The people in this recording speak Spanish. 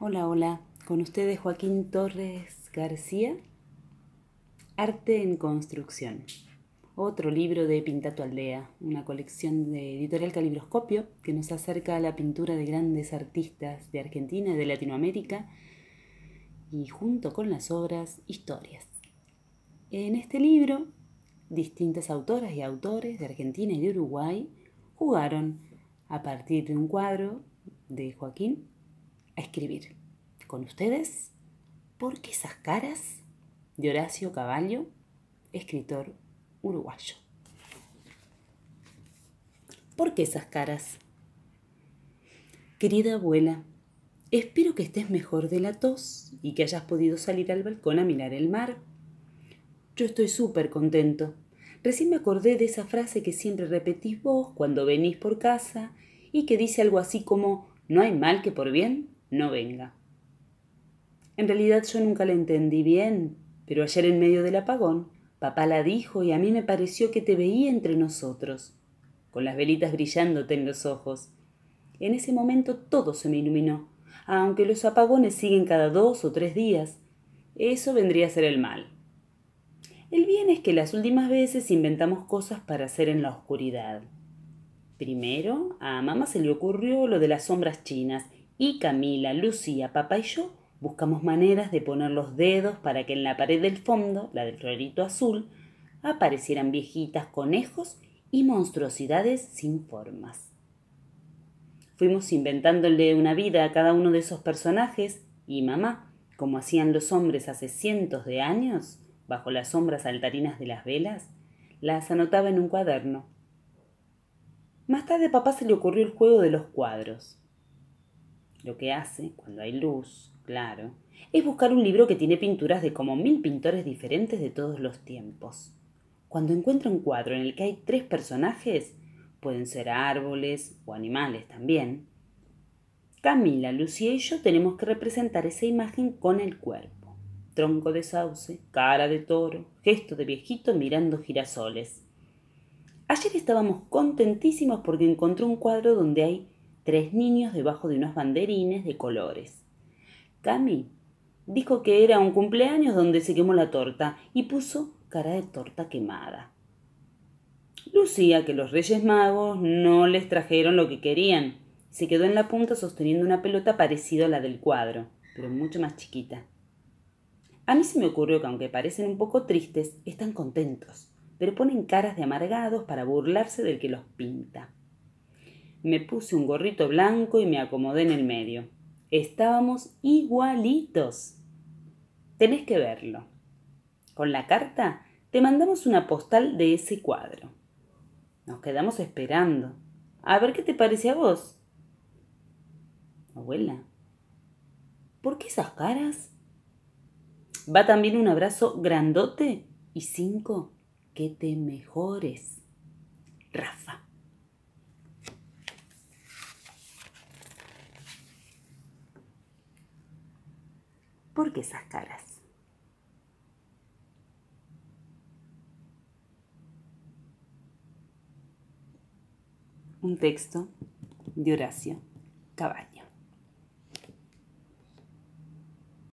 Hola, hola, con ustedes Joaquín Torres García, Arte en Construcción, otro libro de Pinta tu Aldea, una colección de editorial Calibroscopio que nos acerca a la pintura de grandes artistas de Argentina y de Latinoamérica y junto con las obras, historias. En este libro, distintas autoras y autores de Argentina y de Uruguay jugaron a partir de un cuadro de Joaquín escribir. Con ustedes, ¿Por qué esas caras? de Horacio Caballo, escritor uruguayo. ¿Por qué esas caras? Querida abuela, espero que estés mejor de la tos y que hayas podido salir al balcón a mirar el mar. Yo estoy súper contento. Recién me acordé de esa frase que siempre repetís vos cuando venís por casa y que dice algo así como, no hay mal que por bien no venga. En realidad yo nunca la entendí bien, pero ayer en medio del apagón, papá la dijo y a mí me pareció que te veía entre nosotros, con las velitas brillándote en los ojos. En ese momento todo se me iluminó, aunque los apagones siguen cada dos o tres días. Eso vendría a ser el mal. El bien es que las últimas veces inventamos cosas para hacer en la oscuridad. Primero, a mamá se le ocurrió lo de las sombras chinas y Camila, Lucía, papá y yo buscamos maneras de poner los dedos para que en la pared del fondo, la del florito azul, aparecieran viejitas, conejos y monstruosidades sin formas. Fuimos inventándole una vida a cada uno de esos personajes y mamá, como hacían los hombres hace cientos de años, bajo las sombras altarinas de las velas, las anotaba en un cuaderno. Más tarde papá se le ocurrió el juego de los cuadros lo que hace, cuando hay luz, claro, es buscar un libro que tiene pinturas de como mil pintores diferentes de todos los tiempos. Cuando encuentra un cuadro en el que hay tres personajes, pueden ser árboles o animales también, Camila, Lucía y yo tenemos que representar esa imagen con el cuerpo. Tronco de sauce, cara de toro, gesto de viejito mirando girasoles. Ayer estábamos contentísimos porque encontró un cuadro donde hay tres niños debajo de unos banderines de colores. Cami dijo que era un cumpleaños donde se quemó la torta y puso cara de torta quemada. Lucía que los Reyes Magos no les trajeron lo que querían. Se quedó en la punta sosteniendo una pelota parecida a la del cuadro, pero mucho más chiquita. A mí se me ocurrió que aunque parecen un poco tristes, están contentos, pero ponen caras de amargados para burlarse del que los pinta. Me puse un gorrito blanco y me acomodé en el medio. Estábamos igualitos. Tenés que verlo. Con la carta te mandamos una postal de ese cuadro. Nos quedamos esperando. A ver qué te parece a vos. Abuela, ¿por qué esas caras? Va también un abrazo grandote y cinco, que te mejores. Rafa. ¿Por qué esas caras? Un texto de Horacio Caballo.